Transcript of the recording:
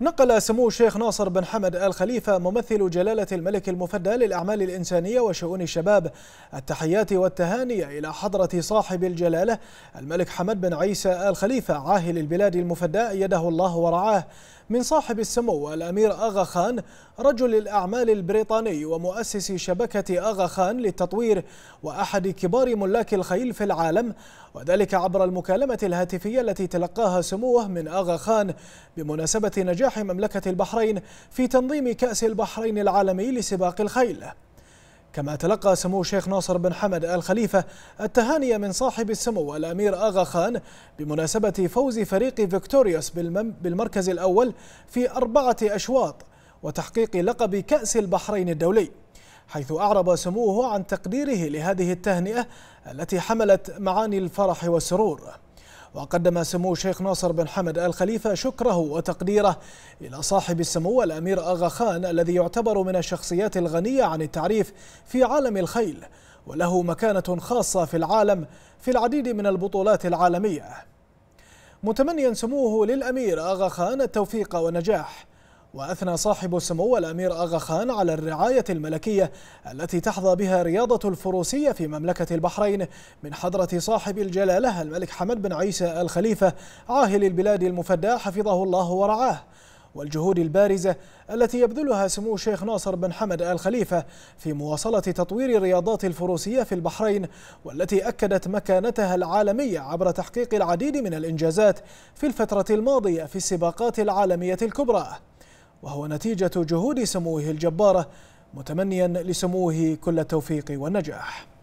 نقل سمو الشيخ ناصر بن حمد آل خليفة ممثل جلالة الملك المفدى للأعمال الإنسانية وشؤون الشباب التحيات والتهاني إلى حضرة صاحب الجلالة الملك حمد بن عيسى آل خليفة عاهل البلاد المفدى أيده الله ورعاه من صاحب السمو الأمير آغا خان رجل الأعمال البريطاني ومؤسس شبكة آغا خان للتطوير وأحد كبار ملاك الخيل في العالم وذلك عبر المكالمة الهاتفية التي تلقاها سموه من آغا خان بمناسبة نجاح مملكة البحرين في تنظيم كأس البحرين العالمي لسباق الخيل كما تلقى سمو الشيخ ناصر بن حمد آل خليفة التهاني من صاحب السمو الأمير آغا خان بمناسبة فوز فريق فيكتوريوس بالمركز الأول في أربعة أشواط وتحقيق لقب كأس البحرين الدولي حيث أعرب سموه عن تقديره لهذه التهنئة التي حملت معاني الفرح والسرور وقدم سمو الشيخ ناصر بن حمد آل خليفة شكره وتقديره إلى صاحب السمو الأمير أغا خان الذي يعتبر من الشخصيات الغنية عن التعريف في عالم الخيل وله مكانة خاصة في العالم في العديد من البطولات العالمية متمنيا سموه للأمير أغا خان التوفيق والنجاح وأثنى صاحب سمو الأمير أغا خان على الرعاية الملكية التي تحظى بها رياضة الفروسية في مملكة البحرين من حضرة صاحب الجلالة الملك حمد بن عيسى الخليفة عاهل البلاد المفدى حفظه الله ورعاه والجهود البارزة التي يبذلها سمو الشيخ ناصر بن حمد آل خليفة في مواصلة تطوير الرياضات الفروسية في البحرين والتي أكدت مكانتها العالمية عبر تحقيق العديد من الإنجازات في الفترة الماضية في السباقات العالمية الكبرى وهو نتيجة جهود سموه الجبارة متمنيا لسموه كل التوفيق والنجاح